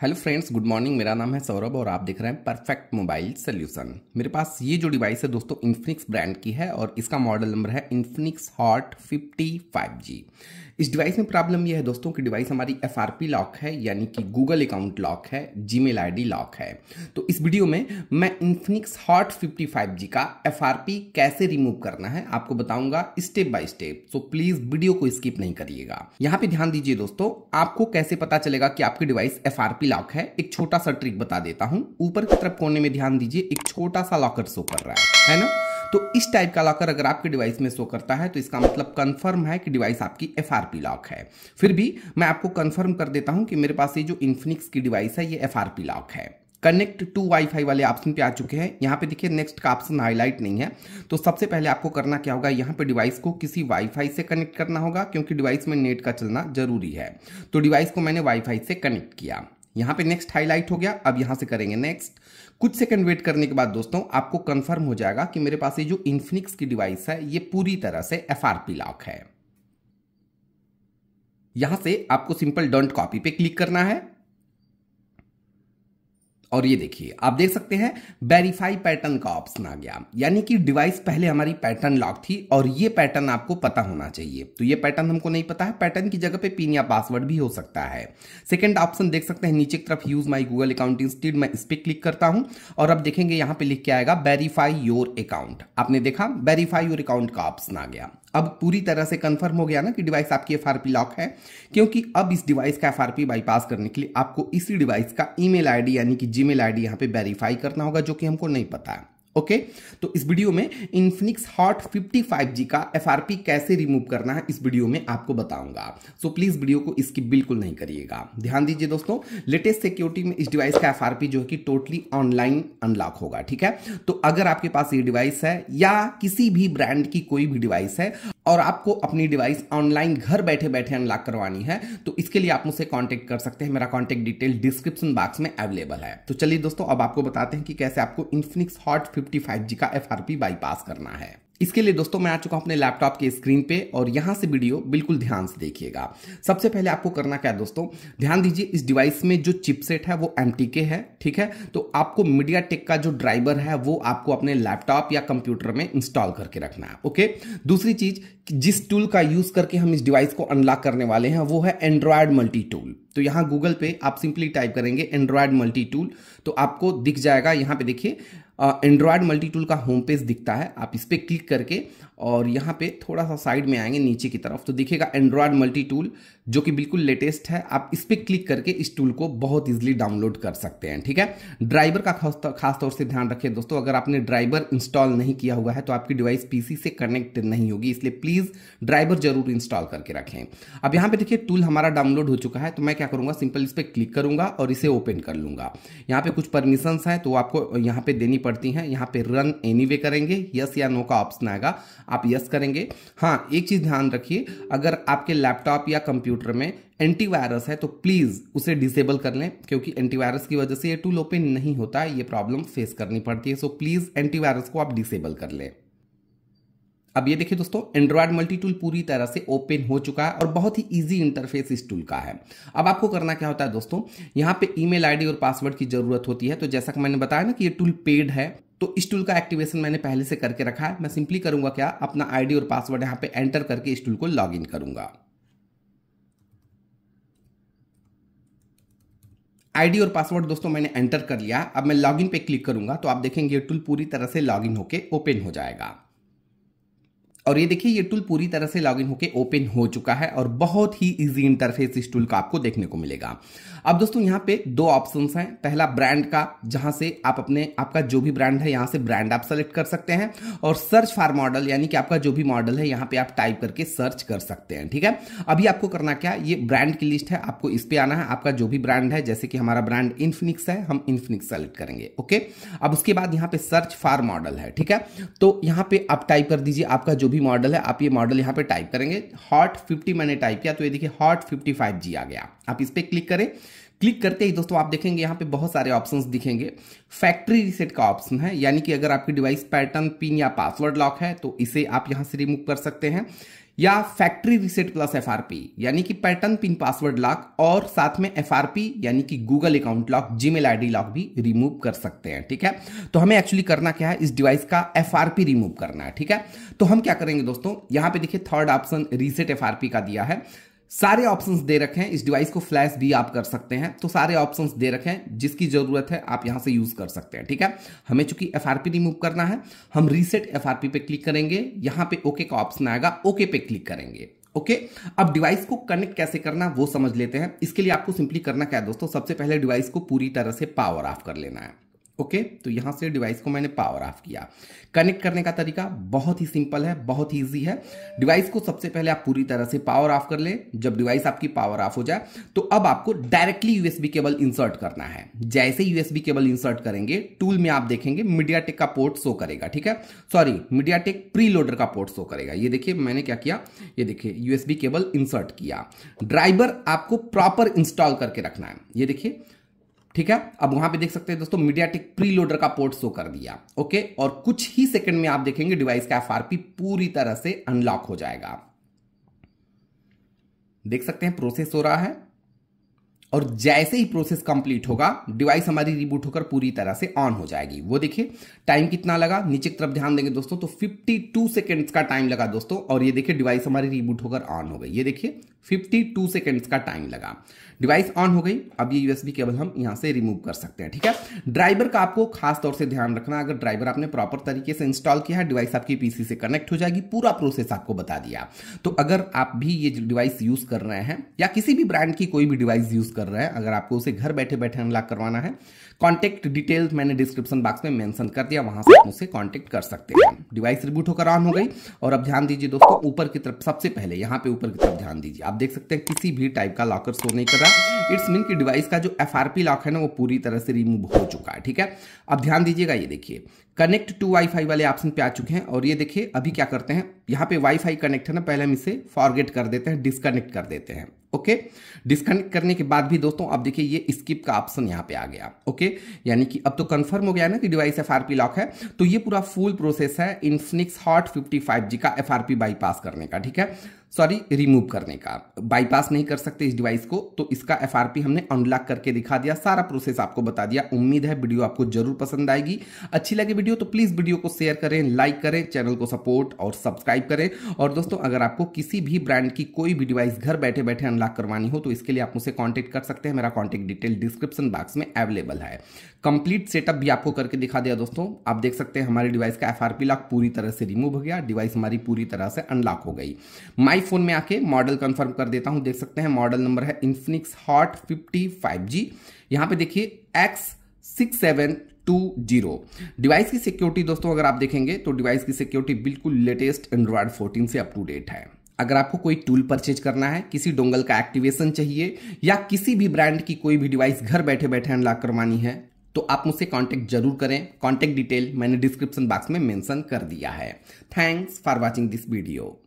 Hello friends good morning मेरा नाम है सौरभ और आप देख रहे हैं परफेक्ट मोबाइल सोल्यूशन मेरे पास ये जो डिवाइस है दोस्तों इन्फिनिक्स ब्रांड की है और इसका मॉडल नंबर है इन्फिनिक्स हॉट 55G इस डिवाइस में प्रॉब्लम यह है दोस्तों कि डिवाइस हमारी एफ लॉक है यानी कि गूगल अकाउंट लॉक है जी मेल लॉक है तो इस वीडियो में मैं इन्फिनिक्स हॉट फिफ्टी का एफ कैसे रिमूव करना है आपको बताऊंगा step by step so please video को स्किप नहीं करिएगा यहाँ पे ध्यान दीजिए दोस्तों आपको कैसे पता चलेगा कि आपकी डिवाइस एफ आपकी लॉक है एक छोटा सा ट्रिक बता देता हूँ ऊपर की तरफ कोने में ध्यान दीजिए एक छोटा सा लॉकर शो कर रहा है है ना तो इस टाइप का लॉकर अगर आपके डिवाइस में शो करता है तो इसका मतलब कंफर्म है कि डिवाइस आपकी एफ लॉक है फिर भी मैं आपको कंफर्म कर देता हूँ कि मेरे पास ये जो इन्फिनिक्स की डिवाइस है ये एफ लॉक है कनेक्ट टू वाईफाई वाले ऑप्शन पे आ चुके हैं यहाँ पे देखिए नेक्स्ट का ऑप्शन हाईलाइट नहीं है तो सबसे पहले आपको करना क्या होगा यहाँ पे डिवाइस को किसी वाईफाई से कनेक्ट करना होगा क्योंकि डिवाइस में नेट का चलना जरूरी है तो डिवाइस को मैंने वाईफाई से कनेक्ट किया यहां पे नेक्स्ट हाईलाइट हो गया अब यहां से करेंगे नेक्स्ट कुछ सेकंड वेट करने के बाद दोस्तों आपको कंफर्म हो जाएगा कि मेरे पास ये जो इन्फिनिक्स की डिवाइस है ये पूरी तरह से एफ लॉक है यहां से आपको सिंपल डोंट कॉपी पे क्लिक करना है और ये देखिए आप देख सकते हैं वेरीफाई पैटर्न का ऑप्शन आ गया यानी कि डिवाइस पहले हमारी पैटर्न लॉक थी और ये पैटर्न आपको पता होना चाहिए तो ये पैटर्न हमको नहीं पता है पैटर्न की जगह पे पिन या पासवर्ड भी हो सकता है सेकंड ऑप्शन देख सकते हैं नीचे की तरफ use my Google account instead मैं इस पर क्लिक करता हूं और अब देखेंगे यहां पर लिख के आएगा वेरीफाई योर अकाउंट आपने देखा वेरीफाई योर अकाउंट का ऑप्शन आ गया अब पूरी तरह से कंफर्म हो गया ना कि डिवाइस आपकी एफ लॉक है क्योंकि अब इस डिवाइस का एफ बाईपास करने के लिए आपको इसी डिवाइस का ईमेल आईडी यानी कि जीमेल आईडी यहां पे वेरीफाई करना होगा जो कि हमको नहीं पता है ओके okay? तो इस वीडियो में इन्फिनिक्स हॉट 55G का एफ कैसे रिमूव करना है इस वीडियो में आपको बताऊंगा सो प्लीज वीडियो को इसकी बिल्कुल नहीं करिएगा ध्यान दीजिए दोस्तों लेटेस्ट सिक्योरिटी में इस डिवाइस का एफ जो है कि टोटली ऑनलाइन अनलॉक होगा ठीक है तो अगर आपके पास ये डिवाइस है या किसी भी ब्रांड की कोई भी डिवाइस है और आपको अपनी डिवाइस ऑनलाइन घर बैठे बैठे अनलॉक करवानी है तो इसके लिए आप मुझसे कांटेक्ट कर सकते हैं मेरा कांटेक्ट डिटेल डिस्क्रिप्शन बॉक्स में अवेलेबल है तो चलिए दोस्तों अब आपको बताते हैं कि कैसे आपको इन्फिनिक्स हॉट 55G का एफ बाईपास करना है इसके लिए दोस्तों मैं आ चुका हूँ अपने लैपटॉप के स्क्रीन पे और यहां से वीडियो बिल्कुल ध्यान से देखिएगा सबसे पहले आपको करना क्या है दोस्तों ध्यान दीजिए इस डिवाइस में जो चिपसेट है वो एम है ठीक है तो आपको मीडिया टेक का जो ड्राइवर है वो आपको अपने लैपटॉप या कंप्यूटर में इंस्टॉल करके रखना है ओके दूसरी चीज जिस टूल का यूज करके हम इस डिवाइस को अनलॉक करने वाले हैं वो है एंड्रॉयड मल्टी टूल तो यहां गूगल पे आप सिंपली टाइप करेंगे एंड्रॉयड मल्टी टूल तो आपको दिख जाएगा यहां पे देखिए एंड्रॉयड मल्टी टूल का होम पेज दिखता है आप इस पर क्लिक करके और यहाँ पे थोड़ा सा साइड में आएंगे नीचे की तरफ तो दिखेगा एंड्रॉयड मल्टी टूल जो कि बिल्कुल लेटेस्ट है आप इस पर क्लिक करके इस टूल को बहुत ईजिली डाउनलोड कर सकते हैं ठीक है ड्राइवर का खास तौर से ध्यान रखें दोस्तों अगर आपने ड्राइवर इंस्टॉल नहीं किया हुआ है तो आपकी डिवाइस पीसी से कनेक्ट नहीं होगी इसलिए प्लीज़ ड्राइवर जरूर इंस्टॉल करके रखें अब यहाँ पे देखिए टूल हमारा डाउनलोड हो चुका है तो मैं क्या करूँगा सिंपल इस पर क्लिक करूंगा और इसे ओपन कर लूंगा यहाँ पे कुछ परमिशंस हैं तो आपको यहाँ पे देनी पड़ती हैं यहाँ पे रन एनी करेंगे यस या नो का ऑप्शन आएगा आप यस करेंगे हाँ एक चीज़ ध्यान रखिए अगर आपके लैपटॉप या कंप्यूटर में एंटीवायरस है तो प्लीज़ उसे डिसेबल कर लें क्योंकि एंटीवायरस की वजह से ये टूल ओपन नहीं होता है ये प्रॉब्लम फेस करनी पड़ती है सो प्लीज़ एंटीवायरस को आप डिसेबल कर लें अब ये देखिए दोस्तों एंड्रॉयड मल्टी टूल पूरी तरह से ओपन हो चुका है और बहुत ही इजी इंटरफेस इस टूल का है अब आपको करना क्या होता है दोस्तों यहाँ पे ईमेल आईडी और पासवर्ड की जरूरत होती है तो जैसा कि मैंने बताया ना कि ये टूल पेड है तो इस टूल का एक्टिवेशन मैंने पहले से करके रखा है मैं सिंपली करूंगा क्या अपना आईडी और पासवर्ड यहां पे एंटर करके इस टूल को लॉगिन करूंगा आईडी और पासवर्ड दोस्तों मैंने एंटर कर लिया अब मैं लॉगिन पे क्लिक करूंगा तो आप देखेंगे टूल पूरी तरह से लॉगिन होके ओपन हो जाएगा और ये देखिए ये टूल पूरी तरह से लॉगिन होकर ओपन हो चुका है और बहुत ही इजी इंटरफेस इस टूल का आपको देखने को मिलेगा अब दोस्तों यहाँ पे दो ऑप्शंस हैं पहला ब्रांड का जहाँ से आप अपने आपका जो भी ब्रांड है यहाँ से ब्रांड आप सेलेक्ट कर सकते हैं और सर्च फॉर मॉडल यानी कि आपका जो भी मॉडल है यहाँ पर आप टाइप करके सर्च कर सकते हैं ठीक है अभी आपको करना क्या ये ब्रांड की लिस्ट है आपको इस पर आना है आपका जो भी ब्रांड है जैसे कि हमारा ब्रांड इन्फिनिक्स है हम इन्फिनिक्स सेलेक्ट करेंगे ओके अब उसके बाद यहाँ पर सर्च फॉर मॉडल है ठीक है तो यहाँ पर आप टाइप कर दीजिए आपका जो भी भी मॉडल है आप ये मॉडल यहाँ पे टाइप करेंगे हॉट 50 मैंने टाइप किया तो ये देखिए हॉट 55G आ गया आप इस पर क्लिक करें क्लिक करते ही दोस्तों आप देखेंगे यहाँ पे बहुत सारे ऑप्शंस दिखेंगे फैक्ट्री रिसेट का ऑप्शन है यानी कि अगर आपकी डिवाइस पैटर्न पिन या पासवर्ड लॉक है तो इसे आप यहाँ से रिमूव कर सकते हैं या फैक्ट्री रिसेट प्लस एफ यानी कि पैटर्न पिन पासवर्ड लॉक और साथ में एफ यानी कि Google account lock Gmail ID lock भी रिमूव कर सकते हैं ठीक है तो हमें एक्चुअली करना क्या है इस डिवाइस का एफ रिमूव करना है ठीक है तो हम क्या करेंगे दोस्तों यहां पे देखिए थर्ड ऑप्शन रीसेट एफ का दिया है सारे ऑप्शंस दे रखे हैं इस डिवाइस को फ्लैश भी आप कर सकते हैं तो सारे ऑप्शंस दे रखे हैं जिसकी ज़रूरत है आप यहां से यूज़ कर सकते हैं ठीक है हमें चूंकि एफ रिमूव करना है हम रीसेट एफ पे क्लिक करेंगे यहां पे ओके का ऑप्शन आएगा ओके पे क्लिक करेंगे ओके okay, अब डिवाइस को कनेक्ट कैसे करना वो समझ लेते हैं इसके लिए आपको सिंपली करना क्या है दोस्तों सबसे पहले डिवाइस को पूरी तरह से पावर ऑफ कर लेना है ओके okay, तो यहां से डिवाइस को मैंने पावर ऑफ किया कनेक्ट करने का तरीका बहुत ही सिंपल है बहुत ही ईजी है डिवाइस को सबसे पहले आप पूरी तरह से पावर ऑफ कर ले जब डिवाइस आपकी पावर ऑफ हो जाए तो अब आपको डायरेक्टली यूएसबी केबल इंसर्ट करना है जैसे यूएसबी केबल इंसर्ट करेंगे टूल में आप देखेंगे मीडिया का पोर्ट शो करेगा ठीक है सॉरी मीडिया टेक का पोर्ट शो करेगा ये देखिए मैंने क्या किया ये देखिए यूएसबी केबल इंसर्ट किया ड्राइवर आपको प्रॉपर इंस्टॉल करके रखना है ये देखिए ठीक है अब वहां पे देख सकते हैं दोस्तों मीडियाटेक प्री लोडर का पोर्ट शो कर दिया ओके और कुछ ही सेकंड में आप देखेंगे डिवाइस का एफआरपी पूरी तरह से अनलॉक हो जाएगा देख सकते हैं प्रोसेस हो रहा है और जैसे ही प्रोसेस कंप्लीट होगा डिवाइस हमारी रिबूट होकर पूरी तरह से ऑन हो जाएगी वो देखिए टाइम कितना लगा नीचे की तरफ ध्यान देंगे दोस्तों तो 52 सेकंड्स का टाइम लगा दोस्तों और ये देखिए डिवाइस हमारी रिबूट होकर ऑन हो गई ये देखिए 52 सेकेंड्स का टाइम लगा डिवाइस ऑन हो गई अब ये यूएसबी केबल हम यहाँ से रिमूव कर सकते हैं ठीक है ड्राइवर का आपको खास तौर से ध्यान रखना अगर ड्राइवर आपने प्रॉपर तरीके से इंस्टॉल किया है डिवाइस आपकी पीसी से कनेक्ट हो जाएगी पूरा प्रोसेस आपको बता दिया तो अगर आप भी ये डिवाइस यूज कर रहे हैं या किसी भी ब्रांड की कोई भी डिवाइस यूज कर रहे हैं अगर आपको उसे घर बैठे बैठे अनलॉक करवाना है कॉन्टेक्ट डिटेल्स मैंने डिस्क्रिप्शन बॉक्स में मैंशन कर दिया वहां से आप मुझसे कॉन्टेक्ट कर सकते हैं डिवाइस रिबूट होकर ऑन हो गई और अब ध्यान दीजिए दोस्तों ऊपर की तरफ सबसे पहले यहाँ पे ऊपर की तरफ ध्यान दीजिए आप देख सकते हैं किसी भी टाइप का लॉकर शो नहीं कर रहा इट्स मीन कि डिवाइस का जो एफ लॉक है ना वो पूरी तरह से रिमूव हो चुका है ठीक है अब ध्यान दीजिएगा ये देखिए कनेक्ट टू वाईफाई वाले ऑप्शन पे आ चुके हैं और ये देखिए अभी क्या करते हैं यहाँ पे वाईफाई कनेक्ट है ना पहले हम इसे फॉरगेट कर देते हैं डिसकनेक्ट कर देते हैं ओके डिस्कनेक्ट करने के बाद भी दोस्तों अब देखिए ये स्किप का ऑप्शन यहाँ पे आ गया ओके यानी कि अब तो कंफर्म हो गया ना कि डिवाइस एफ लॉक है तो ये पूरा फुल प्रोसेस है इनफिनिक्स हॉट फिफ्टी का एफ बाईपास करने का ठीक है सॉरी रिमूव करने का बाईपास नहीं कर सकते इस डिवाइस को तो इसका एफ हमने अनलॉक करके दिखा दिया सारा प्रोसेस आपको बता दिया उम्मीद है वीडियो आपको जरूर पसंद आएगी अच्छी लगे वीडियो तो प्लीज़ वीडियो को शेयर करें लाइक करें चैनल को सपोर्ट और सब्सक्राइब करें और दोस्तों अगर आपको किसी भी ब्रांड की कोई भी डिवाइस घर बैठे बैठे अनलॉक लाख करवानी हो तो इसके लिए आप मुझसे कॉन्टैक्ट कर सकते हैं मेरा कॉन्टैक्ट डिटेल डिस्क्रिप्शन बॉक्स में अवेलेबल है कंप्लीट सेटअप भी आपको करके दिखा दिया दोस्तों आप देख सकते हैं हमारे डिवाइस का एफ लॉक पूरी तरह से रिमूव हो गया डिवाइस हमारी पूरी तरह से अनलॉक हो गई माई फोन में आके मॉडल कन्फर्म कर देता हूँ देख सकते हैं मॉडल नंबर है Infinix Hot fifty five G यहाँ पे देखिए X six seven two zero device की सिक्योरिटी दोस्तों अगर आप देखेंगे तो डिवाइस की सिक्योरिटी बिल्कुल लेटेस्ट एंड्रॉयड 14 से अप टू डेट है अगर आपको कोई टूल परचेज करना है किसी डोंगल का एक्टिवेशन चाहिए या किसी भी ब्रांड की कोई भी डिवाइस घर बैठे बैठे अनलॉक करवानी है तो आप मुझसे कांटेक्ट जरूर करें कांटेक्ट डिटेल मैंने डिस्क्रिप्शन बॉक्स में मेंशन कर दिया है thanks for watching this video